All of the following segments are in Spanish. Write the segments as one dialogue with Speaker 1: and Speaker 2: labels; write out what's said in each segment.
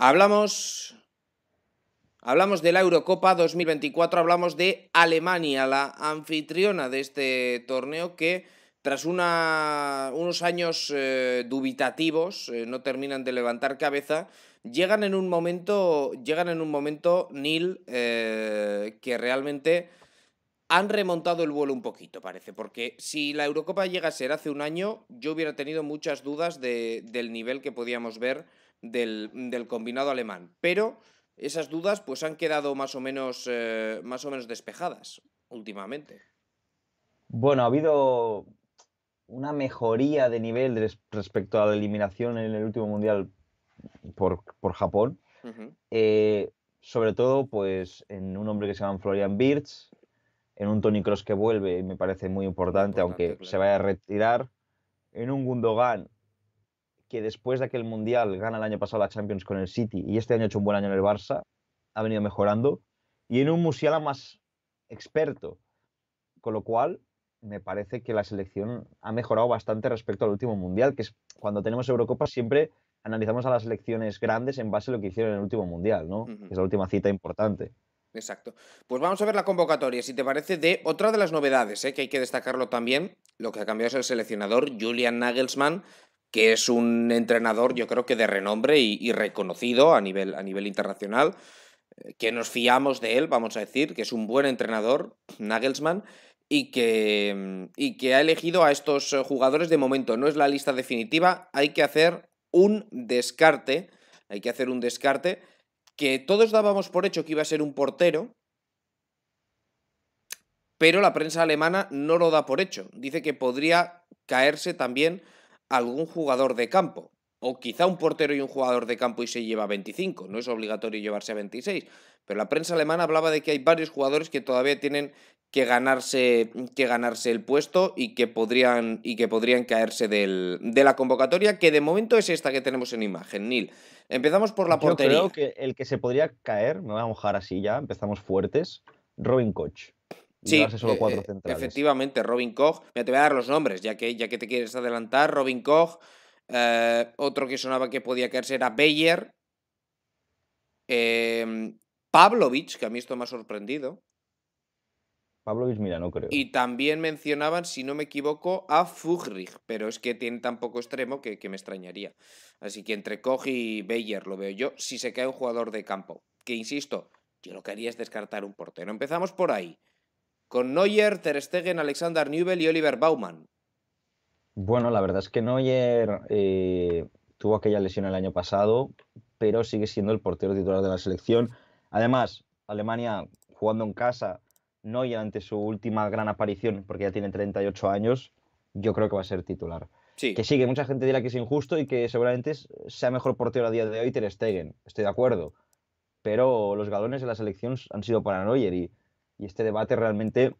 Speaker 1: Hablamos, hablamos de la Eurocopa 2024, hablamos de Alemania, la anfitriona de este torneo que tras unos años eh, dubitativos, eh, no terminan de levantar cabeza, llegan en un momento, llegan en un momento, Neil, eh, que realmente han remontado el vuelo un poquito, parece, porque si la Eurocopa llega a ser hace un año, yo hubiera tenido muchas dudas del nivel que podíamos ver del, combinado alemán. Pero esas dudas pues han quedado más o menos, eh, más o menos despejadas últimamente.
Speaker 2: Bueno, ha habido una mejoría de nivel respecto a la eliminación en el último mundial por, Japón. Eh, sobre todo, pues en un hombre que se llama Florian Birch, en un Tony Cross que vuelve, y me parece muy importante, aunque se vaya a retirar. En un Gundogan que después de aquel Mundial gana el año pasado la Champions con el City y este año ha hecho un buen año en el Barça, ha venido mejorando, y en un Musiala más experto. Con lo cual, me parece que la selección ha mejorado bastante respecto al último Mundial, que es cuando tenemos Eurocopa siempre analizamos a las selecciones grandes en base a lo que hicieron en el último Mundial, ¿no? Es la última cita importante.
Speaker 1: Exacto. Pues vamos a ver la convocatoria, si te parece, de otra de las novedades, ¿eh? que hay que destacarlo también. Lo que ha cambiado es el seleccionador Julian Nagelsmann, que es un entrenador, yo creo que de renombre y, reconocido a nivel, a nivel internacional, eh, que nos fiamos de él, vamos a decir, que es un buen entrenador, Nagelsmann, y que, mm, y que ha elegido a estos eh, jugadores de momento. No es la lista definitiva, hay que hacer un descarte, hay que hacer un descarte que todos dábamos por hecho que iba a ser un portero, pero la prensa alemana no lo da por hecho. Dice que podría caerse también algún jugador de campo. O quizá un portero y un jugador de campo y se lleva 25. No es obligatorio llevarse a 26. Pero la prensa alemana hablaba de que hay varios jugadores que todavía tienen que ganarse, que ganarse el puesto y que podrían, y que podrían caerse del, de la convocatoria, que de momento es esta que tenemos en imagen. Nil, empezamos por la portería. Yo creo que
Speaker 2: el que se podría caer, me voy a mojar así ya, empezamos fuertes, Robin Koch sí, e, e,
Speaker 1: efectivamente, Robin Koch. te voy a dar los nombres, ya que, ya que te quieres adelantar. Robin Koch, eh, otro que sonaba que podía caerse era Bayer, em, Pavlovich, que a mí esto me ha sorprendido.
Speaker 2: Pavlovich, mira, no creo. Y
Speaker 1: también mencionaban, si no me equivoco, a Fugrich pero es que tiene tan poco extremo que, que me extrañaría. Así que entre Koch y Bayer lo veo yo, si se cae un jugador de campo. Que insisto, yo lo que haría es descartar un portero. Empezamos por ahí con Neuer, Ter Stegen, Alexander Nübel y Oliver Baumann.
Speaker 2: Bueno, la verdad es que Neuer eh, tuvo aquella lesión el año pasado, pero sigue siendo el portero titular de la selección. Además, Alemania jugando en casa, Neuer ante su última gran aparición, porque ya tiene 38 años, yo creo que va a ser titular. Sí. Que sí, que mucha gente dirá que es injusto y que seguramente sea mejor portero a día de hoy Ter Stegen, estoy de acuerdo. Pero los galones de la selección han sido para Neuer y y este debate realmente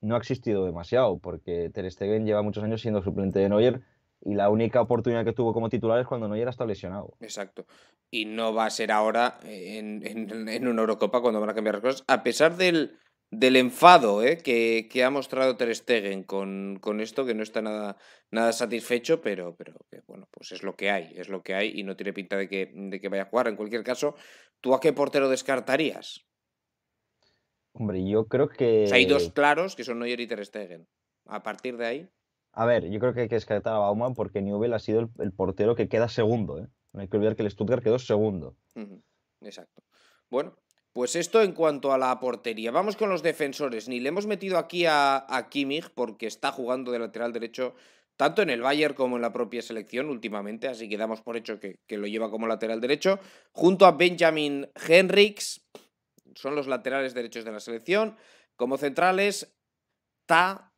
Speaker 2: no ha existido demasiado, porque Ter Stegen lleva muchos años siendo suplente de Neuer y la única oportunidad que tuvo como titular es cuando Neuer estaba lesionado. Exacto. Y no
Speaker 1: va a ser ahora eh, en, en, una Eurocopa cuando van a cambiar las cosas, a pesar del, del enfado eh, que, ha mostrado Ter Stegen con, con, esto, que no está nada, nada satisfecho, pero, pero bueno, pues es lo que hay, es lo que hay y no tiene pinta de que, de que vaya a jugar. En cualquier caso, ¿tú a qué portero descartarías?
Speaker 2: Hombre, yo creo que. O sea, hay dos
Speaker 1: claros que son Neuer y Ter Stegen. A partir de ahí.
Speaker 2: A ver, yo creo que hay que descartar a Bauman porque Newell ha sido el, portero que queda segundo. ¿eh? No hay que olvidar que el Stuttgart quedó segundo.
Speaker 1: Exacto. Bueno, pues esto en cuanto a la portería. Vamos con los defensores. Ni le hemos metido aquí a, a porque está jugando de lateral derecho tanto en el Bayern como en la propia selección últimamente, así que damos por hecho que, que lo lleva como lateral derecho, junto a Benjamin Henriks, son los laterales derechos de la selección. Como centrales, Ta,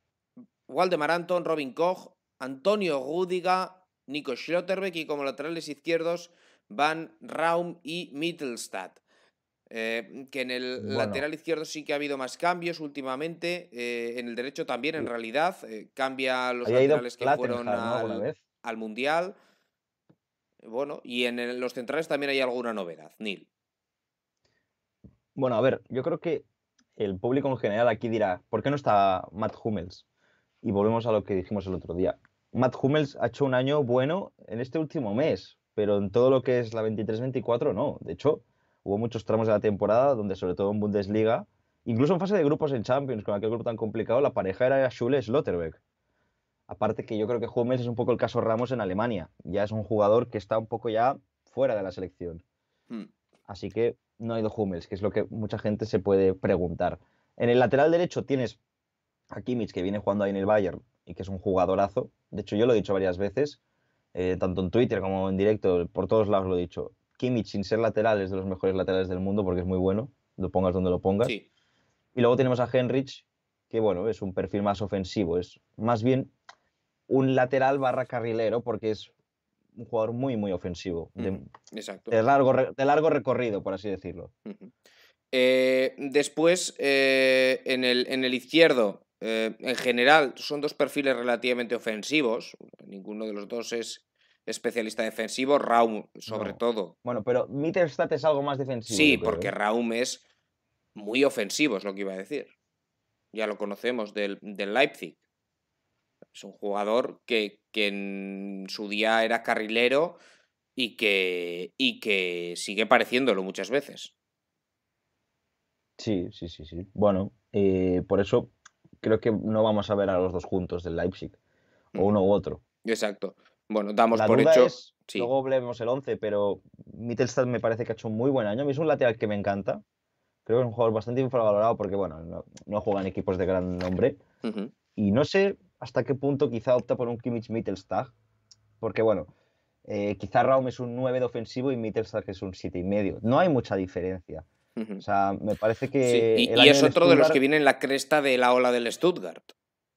Speaker 1: Waldemar Anton, Robin Koch, Antonio rudiga Nico Schlotterbeck y como laterales izquierdos Van Raum y Mittelstadt. Eh, que en el lateral izquierdo sí que ha habido más cambios últimamente, eh, en el derecho también en realidad, eh, cambia los laterales que fueron al, Mundial. Bueno, y en los centrales también hay alguna novedad, Neil.
Speaker 2: Bueno, a ver, yo creo que el público en general aquí dirá, ¿por qué no está Matt Hummels? Y volvemos a lo que dijimos el otro día. Matt Hummels ha hecho un año bueno en este último mes, pero en todo lo que es la 23-24 no. De hecho, hubo muchos tramos de la temporada donde, sobre todo en Bundesliga, incluso en fase de grupos en Champions, con aquel grupo tan complicado, la pareja era Schule slotterbeck Aparte que yo creo que Hummels es un poco el caso Ramos en Alemania. Ya es un jugador que está un poco ya fuera de la selección. Hmm. Así que no ha ido Hummels, que es lo que mucha gente se puede preguntar. En el lateral derecho tienes a Kimmich, que viene jugando ahí en el Bayern y que es un jugadorazo. De hecho, yo lo he dicho varias veces, eh, tanto en Twitter como en directo, por todos lados lo he dicho. Kimmich, sin ser lateral, es de los mejores laterales del mundo porque es muy bueno, lo pongas donde lo pongas. Y luego tenemos a Henrich, que bueno, es un perfil más ofensivo, es más bien un lateral barra carrilero porque es un jugador muy, muy ofensivo. Exacto. De largo, de largo recorrido, por así decirlo.
Speaker 1: Eh, después, eh, en, el, en el izquierdo, eh, en general, son dos perfiles relativamente ofensivos. Ninguno de los dos es especialista defensivo, Raum sobre todo.
Speaker 2: Bueno, pero Mitterstadt es algo más defensivo. Sí, porque
Speaker 1: Raum es muy ofensivo, es lo que iba a decir. Ya lo conocemos del, del Leipzig. Es un jugador que, que en su día era carrilero y que, que sigue pareciéndolo muchas veces.
Speaker 2: Sí, sí, sí, sí. Bueno, eh, por eso creo que no vamos a ver a los dos juntos del Leipzig, o uno u otro. Exacto. Bueno, damos La por hecho. Luego vemos el 11, pero Mittelstadt me parece que ha hecho un muy buen año. A mí es un lateral que me encanta. Creo que es un jugador bastante infravalorado porque, bueno, no, juega en equipos de gran nombre. Y no sé, hasta qué punto quizá opta por un Kimmich Mittelstag, porque bueno, eh, quizá Raum es un 9 de ofensivo y Mittelstag es un 7,5. y medio. No hay mucha diferencia. O sea, me parece que... Y, es otro de los que viene
Speaker 1: en la cresta de la ola del Stuttgart.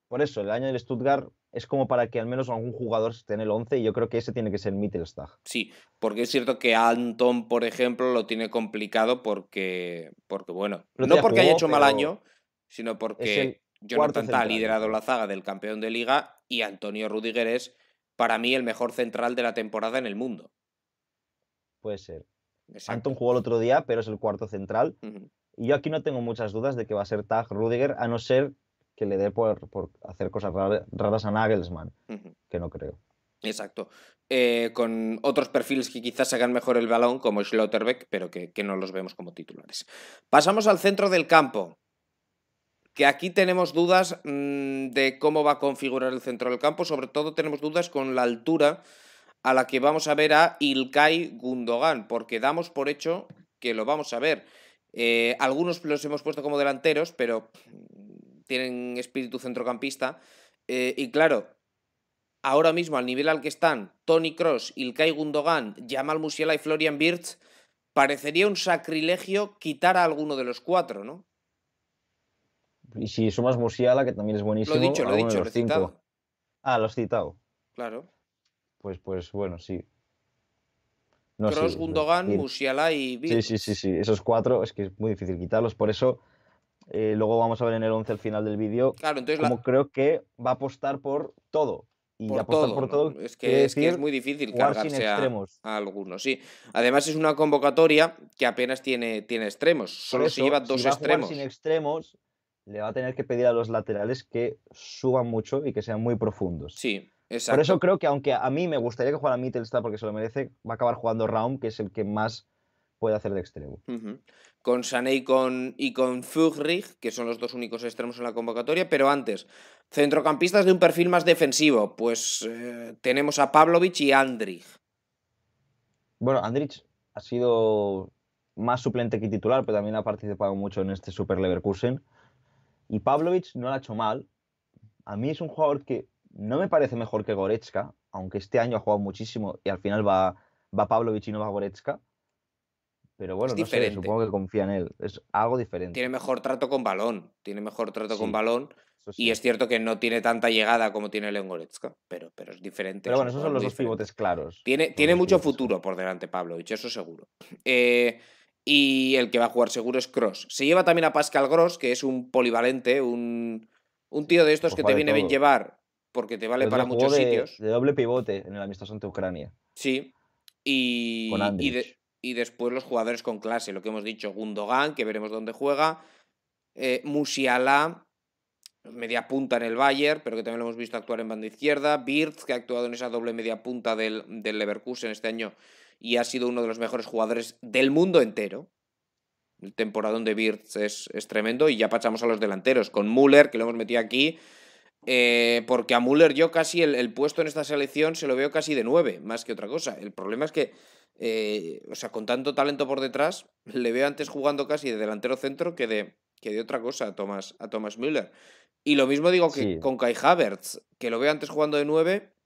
Speaker 2: Por eso, el año del Stuttgart es como para que al menos algún jugador esté en el 11 y yo creo que ese tiene que ser Mittelstag.
Speaker 1: Sí, porque es cierto que Anton, por ejemplo, lo tiene complicado porque, porque bueno, no porque haya hecho mal año, sino porque Jonathan ha liderado la zaga del campeón de liga y Antonio Rudiger es, para mí, el mejor central de la temporada en el mundo.
Speaker 2: Puede ser. Anton jugó el otro día, pero es el cuarto central. Y yo aquí no tengo muchas dudas de que va a ser Tag Rudiger, a no ser que le dé por, hacer cosas raras a Nagelsmann, que no creo.
Speaker 1: Exacto. Eh, con otros perfiles que quizás hagan mejor el balón, como Schlotterbeck, pero que no los vemos como titulares. Pasamos al centro del campo que aquí tenemos dudas mm, de cómo va a configurar el centro del campo, sobre todo tenemos dudas con la altura a la que vamos a ver a Ilkay Gundogan, porque damos por hecho que lo vamos a ver. Eh, algunos los hemos puesto como delanteros, pero mm, tienen espíritu centrocampista. Eh, y claro, ahora mismo al nivel al que están Tony Cross, Ilkay Gundogan, Jamal Musiala y Florian Birch, parecería un sacrilegio quitar a alguno de los cuatro, ¿no?
Speaker 2: Y si sumas Musiala, que también es buenísimo. Lo he dicho, lo he dicho, lo he citado.
Speaker 1: Ah, lo has citado. Claro.
Speaker 2: Pues, pues bueno, sí. No, Gundogan, Musiala y Sí, sí, sí, sí. Esos cuatro es que es muy difícil quitarlos. Por eso, eh, luego vamos a ver en el 11 al final del vídeo. Claro, Como creo que va a apostar por todo. Y por apostar todo, por todo. Es, que, es muy difícil cargarse a,
Speaker 1: algunos, sí. Además, es una convocatoria que apenas tiene, tiene extremos. Solo se lleva dos extremos. sin
Speaker 2: extremos, le va a tener que pedir a los laterales que suban mucho y que sean muy profundos. Sí, exacto. Por eso creo que aunque a mí me gustaría que jugara Mittelstadt porque se lo merece, va a acabar jugando Raum, que es el que más puede hacer de extremo.
Speaker 1: Con Sané y con, y con que son los dos únicos extremos en la convocatoria, pero antes, centrocampistas de un perfil más defensivo, pues eh, tenemos a Pavlovich y Andrich.
Speaker 2: Bueno, Andrich ha sido más suplente que titular, pero también ha participado mucho en este Super Leverkusen. Y Pavlovich no lo ha hecho mal. A mí es un jugador que no me parece mejor que Goretzka, aunque este año ha jugado muchísimo y al final va, va Pavlovich y no va Goretzka. Pero bueno, supongo que confía en él. Es algo diferente.
Speaker 1: Tiene mejor trato con balón. Tiene mejor trato con balón. Y es cierto que no tiene tanta llegada como tiene Leon Goretzka, pero, pero es diferente. Pero bueno, esos son los dos pivotes claros. Tiene, tiene mucho futuro por delante Pavlovich, eso seguro. Eh, y el que va a jugar seguro es Cross. Se lleva también a Pascal Gross, que es un polivalente, un, tío de estos que te viene bien llevar, porque te vale para muchos sitios.
Speaker 2: De doble pivote en el amistoso ante Ucrania.
Speaker 1: Sí. Y, y, después los jugadores con clase, lo que hemos dicho, Gundogan, que veremos dónde juega. Eh, Musiala, media punta en el Bayern, pero que también lo hemos visto actuar en banda izquierda. Birz, que ha actuado en esa doble media punta del, del Leverkusen este año, y ha sido uno de los mejores jugadores del mundo entero. El temporadón de Birds es, es tremendo y ya pachamos a los delanteros, con Müller, que lo hemos metido aquí, eh, porque a Müller yo casi el, puesto en esta selección se lo veo casi de nueve. más que otra cosa. El problema es que, eh, o sea, con tanto talento por detrás, le veo antes jugando casi de delantero centro que de, que otra cosa a Thomas, a Thomas Müller. Y lo mismo digo que con Kai Havertz, que lo veo antes jugando de nueve.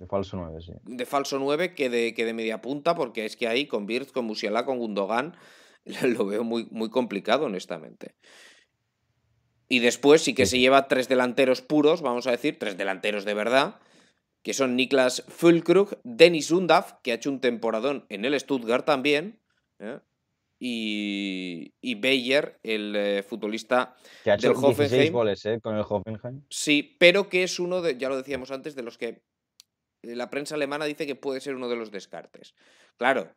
Speaker 2: De falso 9, sí.
Speaker 1: De falso 9 que de, que de media punta, porque es que ahí con Birz, con Musiala, con Gundogan, lo veo muy, muy complicado, honestamente. Y después sí que se lleva tres delanteros puros, vamos a decir, tres delanteros de verdad, que son Niklas Fulkrug, Denis Undaf, que ha hecho un temporadón en el Stuttgart también, ¿eh? y, y Bayer, el eh, futbolista que ha hecho del goles
Speaker 2: ¿eh? con el Hoffenheim.
Speaker 1: Sí, pero que es uno de, ya lo decíamos antes, de los que eh, la prensa alemana dice que puede ser uno de los descartes. Claro,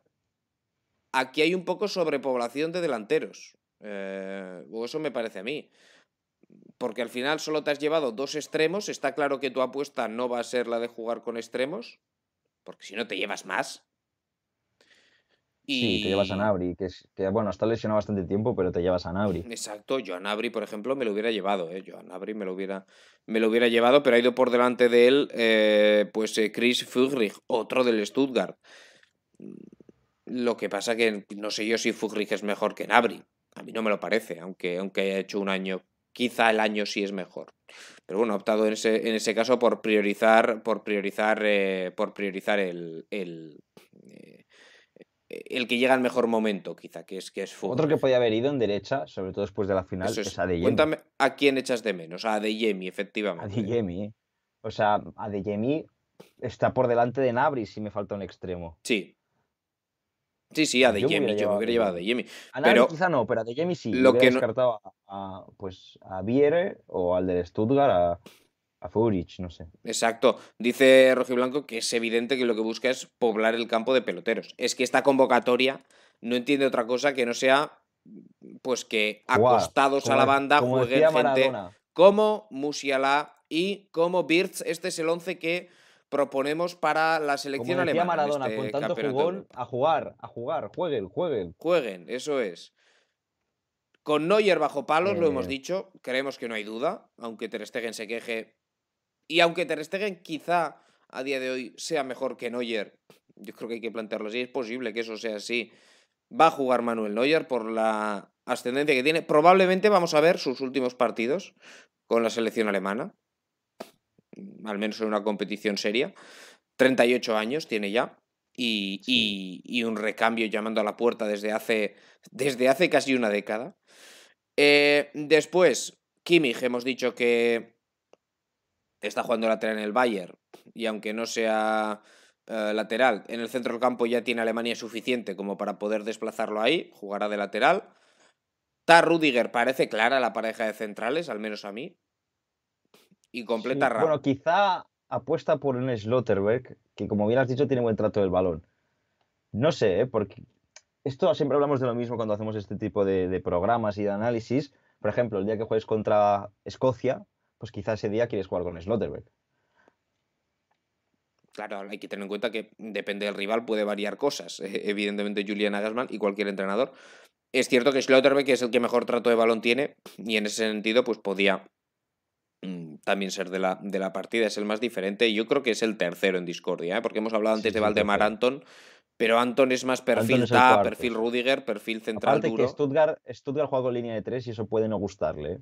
Speaker 1: aquí hay un poco sobrepoblación de delanteros. Eh, eso me parece a mí. Porque al final solo te has llevado dos extremos. Está claro que tu apuesta no va a ser la de jugar con extremos. Porque si no te llevas más. Sí, te llevas a
Speaker 2: Nabri, que, que bueno, está lesionado bastante tiempo, pero te llevas a Nabri.
Speaker 1: Exacto, yo a Nabri, por ejemplo, me lo hubiera llevado, ¿eh? yo a me lo hubiera, me lo hubiera llevado, pero ha ido por delante de él eh, pues eh, Chris Fugrich, otro del Stuttgart. Mm, lo que pasa que no sé yo si Fugrich es mejor que Nabri, a mí no me lo parece, aunque, aunque haya hecho un año, quizá el año sí es mejor. Pero bueno, ha optado en ese, en ese caso por priorizar, por priorizar, eh, por priorizar el el que llega al mejor momento, quizá, que es, que es Otro que
Speaker 2: podía haber ido en derecha, sobre todo después de la final, es, Adeyemi. Cuéntame
Speaker 1: a quién echas de menos, a Adeyemi, efectivamente.
Speaker 2: Adeyemi. O sea, Adeyemi está por delante de Nabri si me falta un extremo. Sí. Sí, sí, Adeyemi, yo, me hubiera llevado a Adeyemi. A Nabri quizá no, pero Adeyemi sí. Lo que no... a, a, pues, a Viere o al del Stuttgart, a no sé.
Speaker 1: Exacto. Dice Blanco que es evidente que lo que busca es poblar el campo de peloteros. Es que esta convocatoria no entiende otra cosa que no sea pues que acostados a la banda como jueguen gente como Musiala y como Birz. Este es el once que proponemos para la selección alemana. Maradona, este con tanto jugón,
Speaker 2: a jugar, a jugar, jueguen,
Speaker 1: jueguen. Jueguen, eso es. Con Neuer bajo palos, lo hemos eh. dicho, creemos que no hay duda, aunque Ter Stegen se queje, y aunque Ter quizá a día de hoy sea mejor que Neuer, yo creo que hay que plantearlo así, es posible que eso sea así. Va a jugar Manuel Neuer por la ascendencia que tiene. Probablemente vamos a ver sus últimos partidos con la selección alemana, mm, al menos en una competición seria. 38 años tiene ya y, un recambio llamando a la puerta desde hace, desde hace casi una década. Eh, después, Kimmich, hemos dicho que está jugando lateral en el Bayern y aunque no sea eh, lateral, en el centro del campo ya tiene Alemania suficiente como para poder desplazarlo ahí, jugará de lateral. Está Rudiger, parece clara la pareja de centrales, al menos a mí. Y completa sí, Bueno,
Speaker 2: quizá apuesta por un Slotterberg, que como bien has dicho, tiene buen trato del balón. No sé, ¿eh? porque esto siempre hablamos de lo mismo cuando hacemos este tipo de, de programas y de análisis. Por ejemplo, el día que juegues contra Escocia, pues quizá ese día quieres jugar con Schlotterbeck.
Speaker 1: Claro, hay que tener en cuenta que depende del rival, puede variar cosas. E, evidentemente, Julian Agasman y cualquier entrenador. Es cierto que Schlotterbeck es el que mejor trato de balón tiene y en ese sentido, pues podía mm, también ser de la, de la partida, es el más diferente. Yo creo que es el tercero en discordia, ¿eh? porque hemos hablado antes de Valdemar Anton, pero Anton es más perfil TA, perfil Rudiger, perfil central Aparte duro. Que
Speaker 2: Stuttgart, Stuttgart juega con línea de tres y eso puede no gustarle. ¿eh?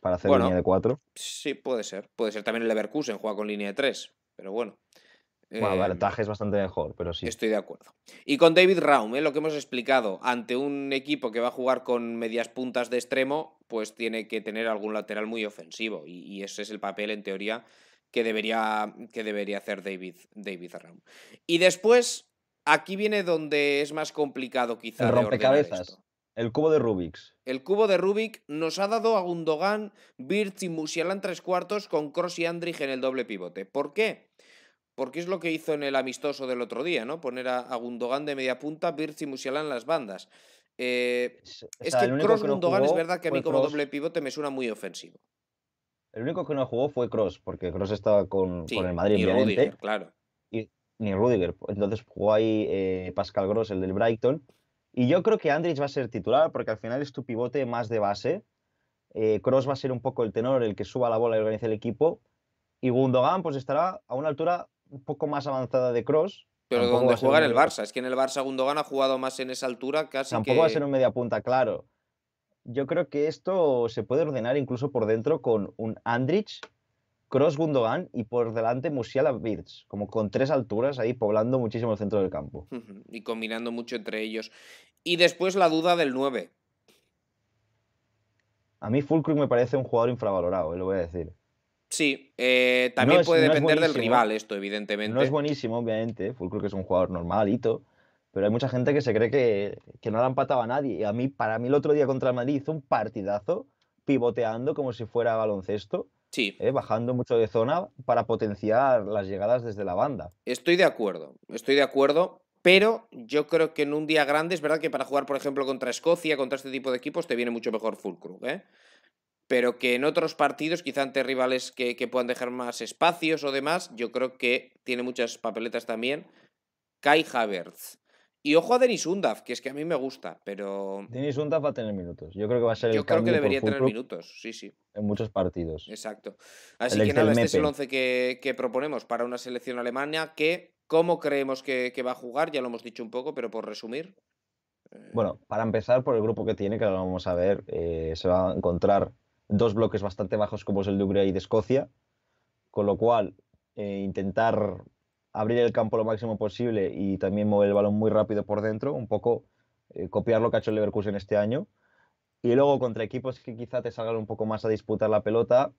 Speaker 2: para hacer línea de cuatro
Speaker 1: Sí, puede ser. Puede ser también el Leverkusen, juega con línea de tres pero bueno.
Speaker 2: Bueno, em, es bastante mejor, pero sí. Estoy de acuerdo.
Speaker 1: Y con David Raum, eh, lo que hemos explicado, ante un equipo que va a jugar con medias puntas de extremo, pues tiene que tener algún lateral muy ofensivo. Y, ese es el papel, en teoría, que debería, que debería hacer David, David Raum. Y después, aquí viene donde es más complicado quizá. El
Speaker 2: El cubo de Rubik's.
Speaker 1: El cubo de Rubik nos ha dado a Gundogan, Birch y Musialan tres cuartos con Cross y Andrich en el doble pivote. ¿Por qué? Porque es lo que hizo en el amistoso del otro día, ¿no? Poner a, Gundogan de media punta, Birch y Musialan en las bandas. Eh, es que Cross Gundogan es verdad que a mí como doble pivote me suena muy ofensivo.
Speaker 2: El único que no jugó fue Cross, porque Cross estaba con, el Madrid, y Rudiger, claro. ni Rudiger. Entonces jugó ahí eh, Pascal Gross, el del Brighton y yo creo que Andrich va a ser titular porque al final es tu pivote más de base. Cross eh, va a ser un poco el tenor, el que suba la bola y organice el equipo. Y Gundogan pues estará a una altura un poco más avanzada de Cross. Pero Tampoco donde juega en el Barça.
Speaker 1: Es que en el Barça Gundogan ha jugado más en esa altura
Speaker 2: casi Tampoco va a ser un media punta, claro. Yo creo que esto se puede ordenar incluso por dentro con un Andrich Cross Gundogan y por delante Musiala Birds, como con tres alturas ahí poblando muchísimo el centro del campo.
Speaker 1: Y combinando mucho entre ellos. Y después la duda del 9.
Speaker 2: A mí Fulcrum me parece un jugador infravalorado, eh, lo voy a decir.
Speaker 1: Sí, eh, también puede depender del rival esto, evidentemente. No es
Speaker 2: buenísimo, obviamente. Fulcrum es un jugador normalito pero hay mucha gente que se cree que, no le ha empatado a nadie. Y a mí, para mí, el otro día contra Madrid hizo un partidazo pivoteando como si fuera baloncesto. Sí. ¿eh? bajando mucho de zona para potenciar las llegadas desde la banda.
Speaker 1: Estoy de acuerdo, estoy de acuerdo, pero yo creo que en un día grande es verdad que para jugar, por ejemplo, contra Escocia, contra este tipo de equipos, te viene mucho mejor Fulcrum, ¿eh? Pero que en otros partidos, quizá ante rivales que, que puedan dejar más espacios o demás, yo creo que tiene muchas papeletas también. Kai Havertz, y ojo a Denis Undaf, que es que a mí me
Speaker 2: gusta, pero. Denis Undaf va a tener minutos. Yo creo que va a ser Yo creo que debería tener minutos, sí, sí. En muchos partidos.
Speaker 1: Exacto. Así que nada, este es el 11 que, proponemos para una selección alemana que, ¿cómo creemos que, va a jugar? Ya lo hemos dicho un poco, pero por resumir.
Speaker 2: Eh, bueno, para empezar, por el grupo que tiene, que ahora lo vamos a ver, eh, se va a encontrar dos bloques bastante bajos como es el de Hungría y de Escocia, con lo cual eh, intentar abrir el campo lo máximo posible y también mover el balón muy rápido por dentro, un poco eh, copiar lo que ha hecho el Leverkusen este año. Y luego contra equipos que quizá te salgan un poco más a disputar la pelota,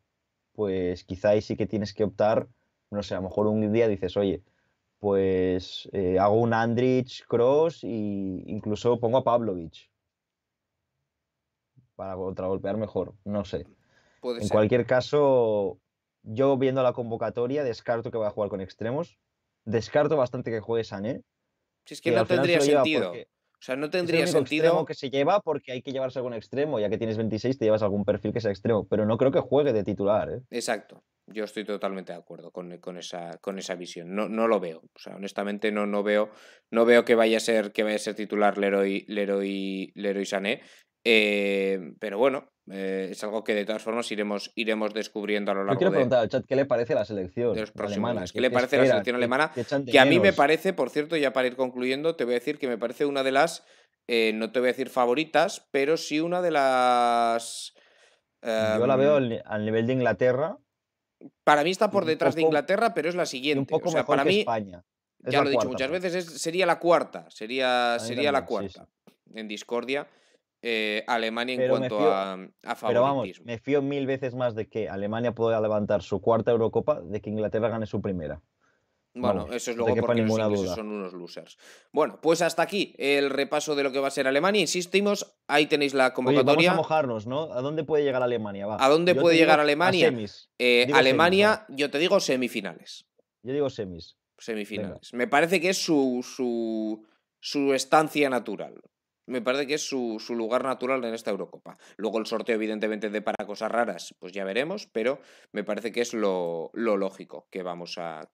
Speaker 2: pues quizá ahí sí que tienes que optar, no sé, a lo mejor un día dices, oye, pues eh, hago un Andrich Cross e incluso pongo a Pavlovich para golpear mejor, no sé. en cualquier caso, yo viendo la convocatoria descarto que vaya a jugar con extremos, descarto bastante que juegue Sané. Si es que, no tendría sentido.
Speaker 1: O sea, no tendría es sentido. que se lleva
Speaker 2: porque hay que llevarse algún extremo. Ya que tienes 26, te llevas algún perfil que sea extremo. Pero no creo que juegue de titular. ¿eh?
Speaker 1: Exacto. Yo estoy totalmente de acuerdo con, esa, con esa visión. No, no lo veo. O sea, honestamente no, no veo, no veo que vaya a ser, que vaya a titular Leroy, Leroy, Leroy Sané. Eh, pero bueno, eh, es algo que de todas formas iremos, iremos descubriendo a lo largo de... Yo quiero preguntar
Speaker 2: al chat qué le parece la selección ¿Qué, le parece la selección alemana? Que, a mí me parece, por cierto,
Speaker 1: ya para ir concluyendo, te voy a decir que me parece una de las, eh, no te voy a decir favoritas, pero sí una de las... Yo la veo
Speaker 2: em, al nivel de Inglaterra.
Speaker 1: Para mí está por detrás de Inglaterra, pero es la siguiente. Un poco mejor para que España. ya lo he dicho muchas veces, sería la cuarta. Sería, sería la cuarta en discordia. Eh, Alemania en cuanto a, favoritismo. Mm, pero vamos,
Speaker 2: me fío mil veces más de que Alemania pueda levantar su cuarta Eurocopa de que Inglaterra gane su primera.
Speaker 1: Bueno, eso es luego porque los ingleses son
Speaker 2: unos losers.
Speaker 1: Bueno, pues hasta aquí el repaso de lo que va a ser Alemania. Insistimos, ahí tenéis la convocatoria. vamos a
Speaker 2: mojarnos, ¿no? ¿A dónde puede llegar Alemania? ¿A dónde puede llegar Alemania? Eh, Alemania,
Speaker 1: yo te digo semifinales.
Speaker 2: Yo digo semis.
Speaker 1: Semifinales. Me parece que es su, su, su estancia natural me parece que es su, lugar natural en esta Eurocopa. Luego el sorteo, evidentemente, de para cosas raras, pues ya veremos, pero me parece que es lo, lo lógico que vamos a,